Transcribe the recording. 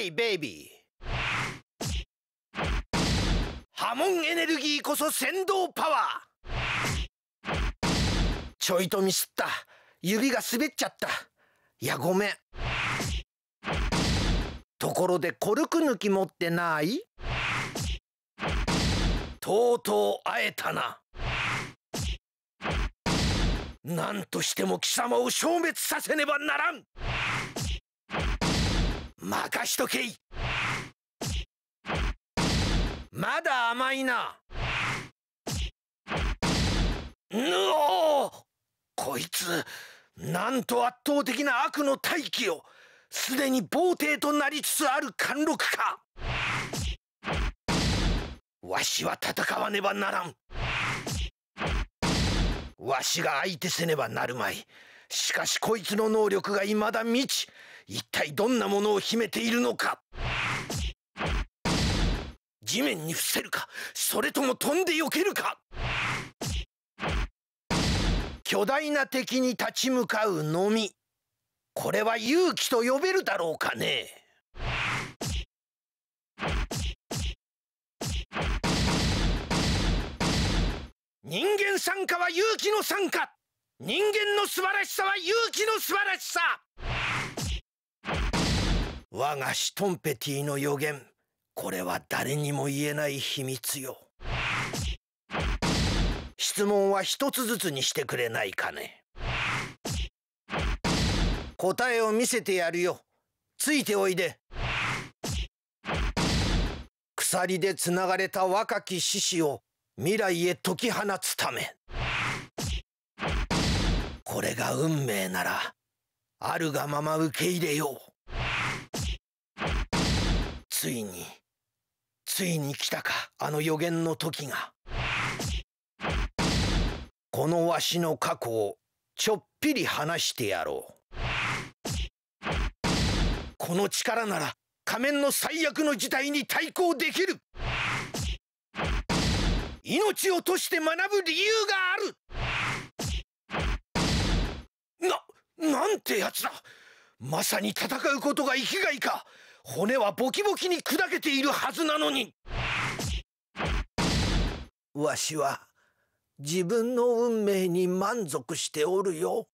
Hey baby! 波紋エネルギーこそ先導パワーちょいとミスった指が滑っちゃったいやごめんところでコルク抜き持ってないとうとう会えたななんとしても貴様を消滅させねばならん任しとけいまだ甘いなぬおこいつなんと圧倒的な悪の大気をすでに暴帝となりつつある貫禄かわしは戦わねばならんわしが相手せねばなるまいしかしこいつの能力が未だ未知一体どんなものを秘めているのか地面に伏せるかそれとも飛んで避けるか巨大な敵に立ち向かうのみこれは勇気と呼べるだろうかね人間参加は勇気の参加人間の素晴らしさは勇気の素晴らしさ我がシトンペティの予言これは誰にも言えない秘密よ質問は一つずつにしてくれないかね答えを見せてやるよついておいで鎖でつながれた若き獅子を未来へ解き放つためこれが運命ならあるがまま受け入れようついについに来たかあの予言の時がこのわしの過去をちょっぴり話してやろうこの力なら仮面の最悪の事態に対抗できる命を賭して学ぶ理由があるなんてやつだまさに戦うことが生きがいか骨はボキボキに砕けているはずなのにわしは自分の運命に満足しておるよ。